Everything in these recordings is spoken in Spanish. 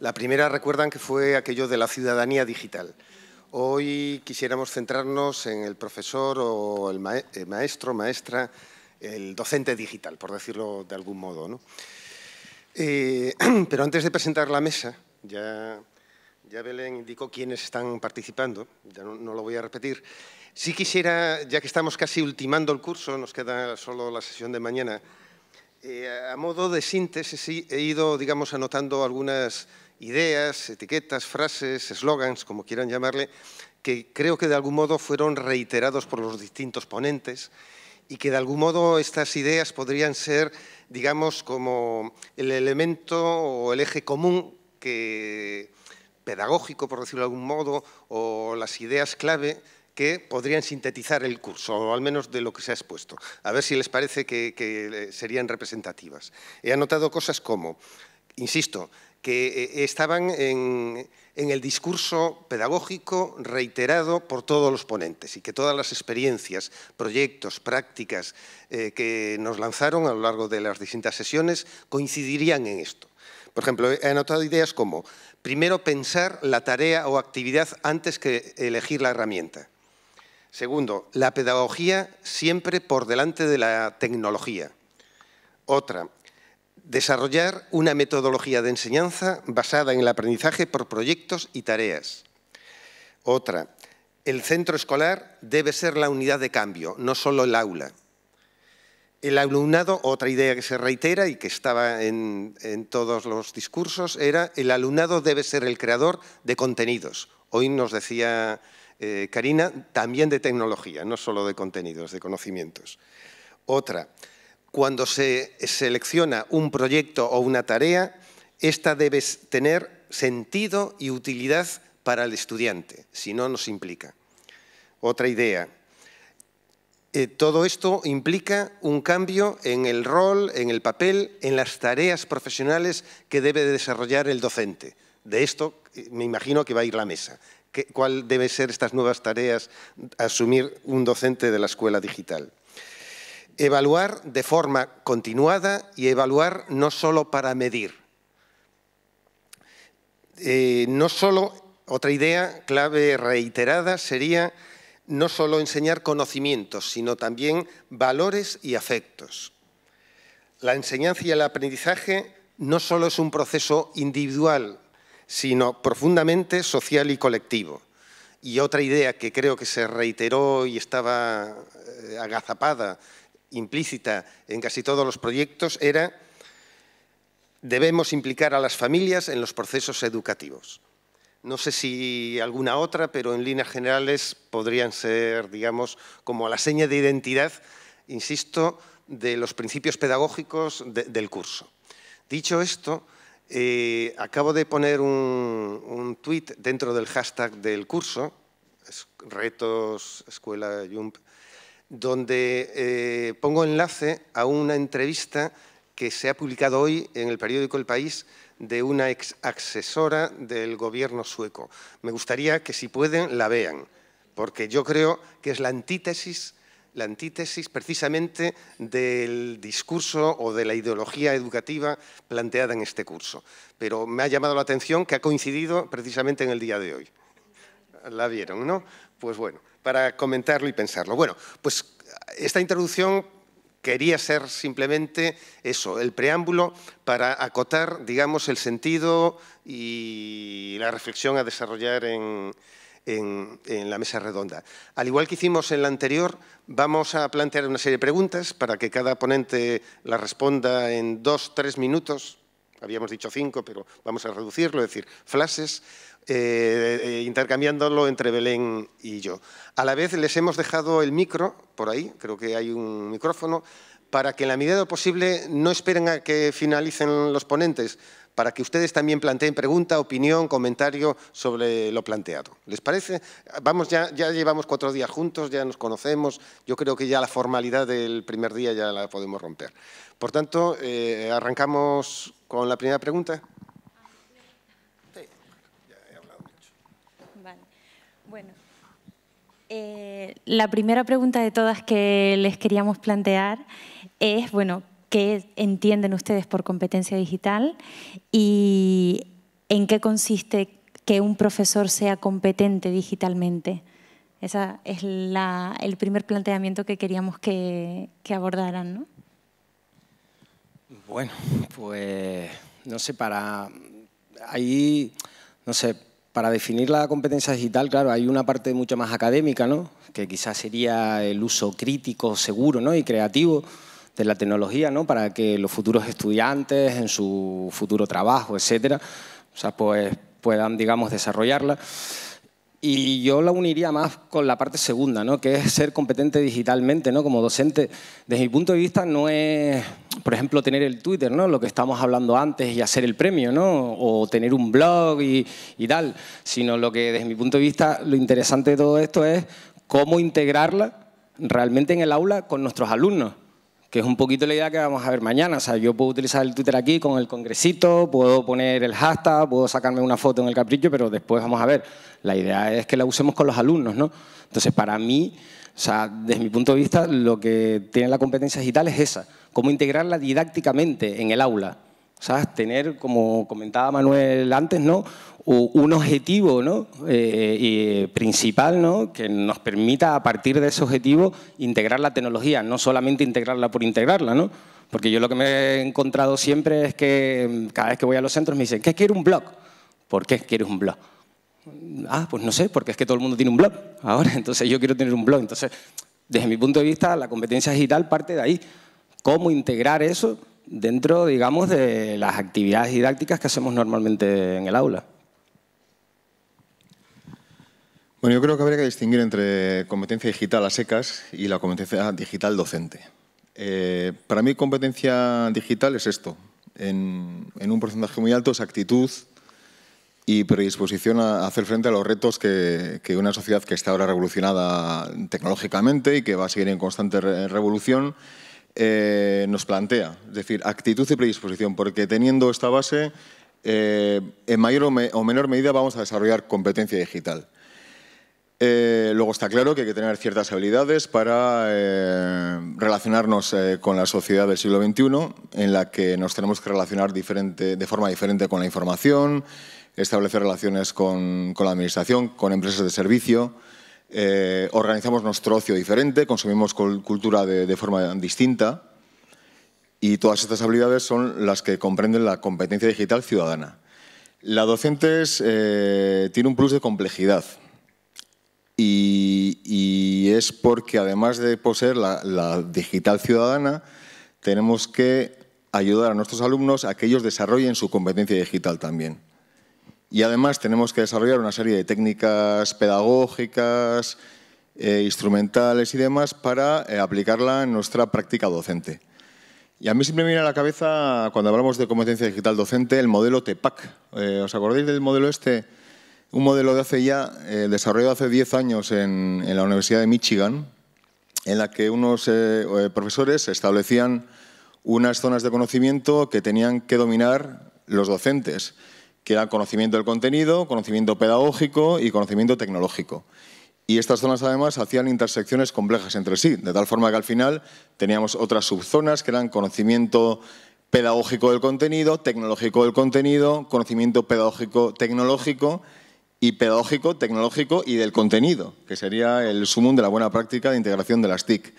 La primera, recuerdan que fue aquello de la ciudadanía digital. Hoy quisiéramos centrarnos en el profesor o el, eh, maestro, maestra, el docente digital, por decirlo de algún modo. Eh, pero antes de presentar la mesa, ya, Belén indicó quiénes están participando, ya no, lo voy a repetir. Si quisiera, ya que estamos casi ultimando el curso, nos queda solo la sesión de mañana, eh, a modo de síntesis he ido, digamos, anotando algunas ideas, etiquetas, frases, eslogans, como quieran llamarle, que creo que de algún modo fueron reiterados por los distintos ponentes y que de algún modo estas ideas podrían ser, digamos, como el elemento o el eje común que, pedagógico, por decirlo de algún modo, o las ideas clave que podrían sintetizar el curso, o al menos de lo que se ha expuesto. A ver si les parece que serían representativas. He anotado cosas como, insisto, que eh, estaban en, el discurso pedagógico reiterado por todos los ponentes y que todas las experiencias, proyectos, prácticas eh, que nos lanzaron a lo largo de las distintas sesiones coincidirían en esto. Por ejemplo, he anotado ideas como, primero, pensar la tarea o actividad antes que elegir la herramienta. Segundo, la pedagogía siempre por delante de la tecnología. Otra, Desarrollar una metodología de enseñanza basada en el aprendizaje por proyectos y tareas. Otra, el centro escolar debe ser la unidad de cambio, no solo el aula. El alumnado, otra idea que se reitera y que estaba en, todos los discursos, era el alumnado debe ser el creador de contenidos. Hoy nos decía eh, Karina, también de tecnología, no solo de contenidos, de conocimientos. Otra, cuando se selecciona un proyecto o una tarea, esta debe tener sentido y utilidad para el estudiante, si no nos implica. Otra idea. Eh, todo esto implica un cambio en el rol, en el papel, en las tareas profesionales que debe desarrollar el docente. De esto eh, me imagino que va a ir la mesa. ¿Cuáles deben ser estas nuevas tareas asumir un docente de la escuela digital? Evaluar de forma continuada y evaluar no solo para medir. Eh, no solo, otra idea clave reiterada sería no solo enseñar conocimientos, sino también valores y afectos. La enseñanza y el aprendizaje no solo es un proceso individual, sino profundamente social y colectivo. Y otra idea que creo que se reiteró y estaba eh, agazapada implícita en casi todos los proyectos era debemos implicar a las familias en los procesos educativos. No sé si alguna otra, pero en líneas generales podrían ser, digamos, como la seña de identidad, insisto, de los principios pedagógicos del curso. Dicho esto, eh, acabo de poner un, tweet tuit dentro del hashtag del curso, retos, escuela, donde eh, pongo enlace a una entrevista que se ha publicado hoy en el periódico El País de una ex asesora del gobierno sueco. Me gustaría que si pueden la vean, porque yo creo que es la antítesis, la antítesis precisamente del discurso o de la ideología educativa planteada en este curso. Pero me ha llamado la atención que ha coincidido precisamente en el día de hoy. La vieron, ¿no? Pues bueno para comentarlo y pensarlo. Bueno, pues esta introducción quería ser simplemente eso, el preámbulo para acotar, digamos, el sentido y la reflexión a desarrollar en, la mesa redonda. Al igual que hicimos en la anterior, vamos a plantear una serie de preguntas para que cada ponente las responda en dos, tres minutos habíamos dicho cinco, pero vamos a reducirlo, es decir, frases, eh, eh, intercambiándolo entre Belén y yo. A la vez les hemos dejado el micro, por ahí, creo que hay un micrófono, para que en la medida de lo posible no esperen a que finalicen los ponentes, para que ustedes también planteen pregunta, opinión, comentario sobre lo planteado. ¿Les parece? Vamos, ya, llevamos cuatro días juntos, ya nos conocemos, yo creo que ya la formalidad del primer día ya la podemos romper. Por tanto, eh, arrancamos con la primera pregunta. Sí, ya he hablado mucho. Vale. Bueno, eh, la primera pregunta de todas que les queríamos plantear es, bueno, ¿qué entienden ustedes por competencia digital y en qué consiste que un profesor sea competente digitalmente? Ese es el primer planteamiento que queríamos que, que abordaran, ¿no? Bueno, pues no sé, para ahí, no sé, para definir la competencia digital, claro, hay una parte mucho más académica, ¿no? Que quizás sería el uso crítico, seguro, ¿no? Y creativo de la tecnología, ¿no? Para que los futuros estudiantes en su futuro trabajo, etcétera, o sea, pues puedan, digamos, desarrollarla. Y yo la uniría más con la parte segunda, ¿no? que es ser competente digitalmente, ¿no? como docente. Desde mi punto de vista no es, por ejemplo, tener el Twitter, ¿no? lo que estábamos hablando antes y hacer el premio, ¿no? o tener un blog y, y tal, sino lo que desde mi punto de vista lo interesante de todo esto es cómo integrarla realmente en el aula con nuestros alumnos que es un poquito la idea que vamos a ver mañana. O sea, yo puedo utilizar el Twitter aquí con el congresito, puedo poner el hashtag, puedo sacarme una foto en el capricho, pero después vamos a ver. La idea es que la usemos con los alumnos, ¿no? Entonces, para mí, o sea, desde mi punto de vista, lo que tiene la competencia digital es esa, cómo integrarla didácticamente en el aula. ¿sabes? Tener, como comentaba Manuel antes, ¿no? un objetivo ¿no? Eh, principal ¿no? que nos permita a partir de ese objetivo integrar la tecnología, no solamente integrarla por integrarla, ¿no? porque yo lo que me he encontrado siempre es que mm, cada vez que voy a los centros me dicen, ¿qué quiero un blog? ¿Por qué quieres un blog? Ah, pues no sé, porque es que todo el mundo tiene un blog ahora, entonces yo quiero tener un blog. Entonces, desde mi punto de vista, la competencia digital parte de ahí. ¿Cómo integrar eso dentro, digamos, de las actividades didácticas que hacemos normalmente en el aula. Bueno, yo creo que habría que distinguir entre competencia digital a secas y la competencia digital docente. Eh, para mí competencia digital es esto. En, un porcentaje muy alto es actitud y predisposición a hacer frente a los retos que, una sociedad que está ahora revolucionada tecnológicamente y que va a seguir en constante revolución eh, nos plantea, es decir, actitud y predisposición, porque teniendo esta base, eh, en mayor o, menor medida vamos a desarrollar competencia digital. Eh, luego está claro que hay que tener ciertas habilidades para relacionarnos con la sociedad del siglo XXI, en la que nos tenemos que relacionar de forma diferente con la información, establecer relaciones con la administración, con empresas de servicio, eh, organizamos nuestro ocio diferente, consumimos cultura de, forma distinta y todas estas habilidades son las que comprenden la competencia digital ciudadana. La docente eh, tiene un plus de complejidad y, es porque además de poseer la, digital ciudadana, tenemos que ayudar a nuestros alumnos a que ellos desarrollen su competencia digital también y además tenemos que desarrollar una serie de técnicas pedagógicas, eh, instrumentales y demás para eh, aplicarla en nuestra práctica docente. Y a mí siempre me viene a la cabeza, cuando hablamos de competencia digital docente, el modelo TEPAC. Eh, ¿Os acordáis del modelo este? Un modelo de hace ya, desarrollado hace 10 años en, en, la Universidad de Michigan, en la que unos profesores establecían unas zonas de conocimiento que tenían que dominar los docentes que eran conocimiento del contenido, conocimiento pedagógico y conocimiento tecnológico. Y estas zonas además hacían intersecciones complejas entre sí, de tal forma que al final teníamos otras subzonas que eran conocimiento pedagógico del contenido, tecnológico del contenido, conocimiento pedagógico tecnológico y pedagógico, tecnológico y del contenido, que sería el sumum de la buena práctica de integración de las TIC.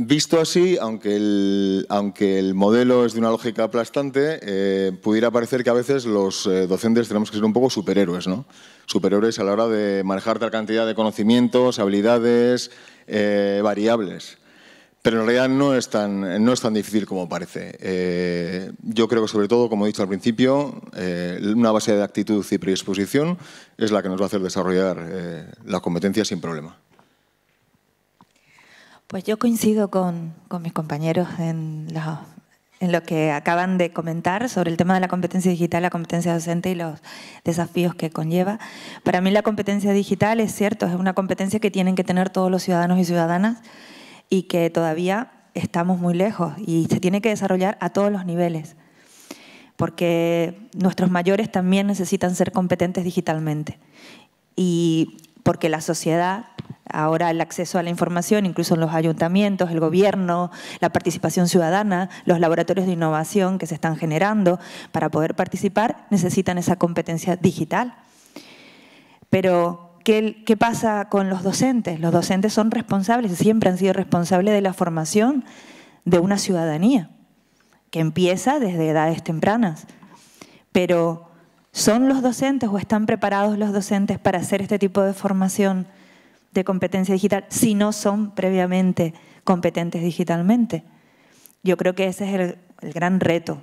Visto así, aunque el, aunque el modelo es de una lógica aplastante, eh, pudiera parecer que a veces los eh, docentes tenemos que ser un poco superhéroes, ¿no? Superhéroes a la hora de manejar tal cantidad de conocimientos, habilidades, eh, variables. Pero en realidad no es tan, no es tan difícil como parece. yo creo que sobre todo, como he dicho al principio, una base de actitud y predisposición es la que nos va a hacer desarrollar la competencia sin problema. Pues yo coincido con, mis compañeros en, en lo que acaban de comentar sobre el tema de la competencia digital, la competencia docente y los desafíos que conlleva. Para mí la competencia digital es cierto, es una competencia que tienen que tener todos los ciudadanos y ciudadanas y que todavía estamos muy lejos y se tiene que desarrollar a todos los niveles, porque nuestros mayores también necesitan ser competentes digitalmente y porque la sociedad Ahora el acceso a la información, incluso en los ayuntamientos, el gobierno, la participación ciudadana, los laboratorios de innovación que se están generando para poder participar, necesitan esa competencia digital. Pero, ¿qué, pasa con los docentes? Los docentes son responsables, siempre han sido responsables de la formación de una ciudadanía, que empieza desde edades tempranas. Pero, ¿son los docentes o están preparados los docentes para hacer este tipo de formación? de competencia digital si no son previamente competentes digitalmente. Yo creo que ese es el, gran reto.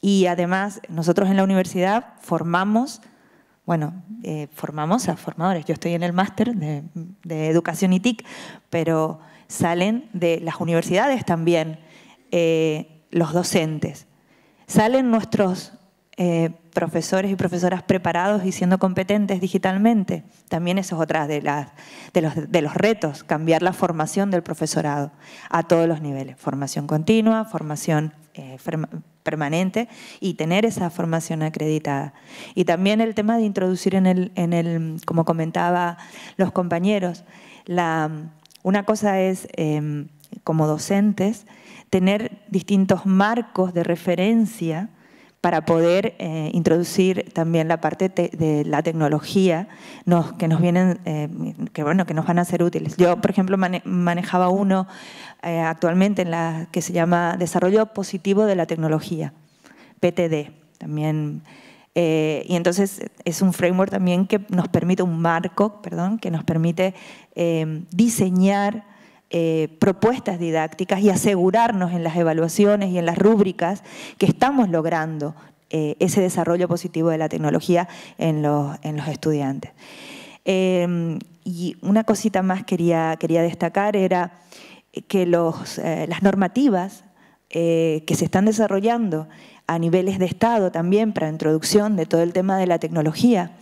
Y además, nosotros en la universidad formamos, bueno, eh, formamos a formadores. Yo estoy en el máster de, educación y TIC, pero salen de las universidades también eh, los docentes. Salen nuestros eh, profesores y profesoras preparados y siendo competentes digitalmente. También eso es otra de, las, de, los, de los retos, cambiar la formación del profesorado a todos los niveles, formación continua, formación eh, permanente y tener esa formación acreditada. Y también el tema de introducir en el, como comentaba los compañeros, una cosa es, em, como docentes, tener distintos marcos de referencia para poder eh, introducir también la parte de la tecnología nos, que nos vienen, eh, que bueno, que nos van a ser útiles. Yo, por ejemplo, manejaba uno eh, actualmente en la que se llama Desarrollo Positivo de la Tecnología, PTD, también. y entonces es un framework también que nos permite, un marco, perdón, que nos permite diseñar eh, propuestas didácticas y asegurarnos en las evaluaciones y en las rúbricas que estamos logrando eh, ese desarrollo positivo de la tecnología en los, en los estudiantes. Em, y una cosita más quería, quería destacar era que los, eh, las normativas que se están desarrollando a niveles de Estado también para introducción de todo el tema de la tecnología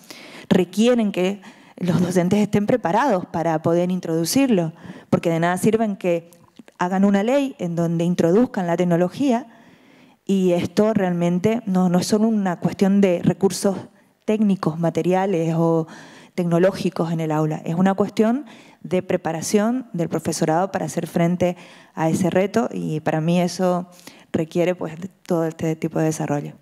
requieren que los docentes estén preparados para poder introducirlo, porque de nada sirven que hagan una ley en donde introduzcan la tecnología y esto realmente no, es solo una cuestión de recursos técnicos, materiales o tecnológicos en el aula, es una cuestión de preparación del profesorado para hacer frente a ese reto y para mí eso requiere pues todo este tipo de desarrollo.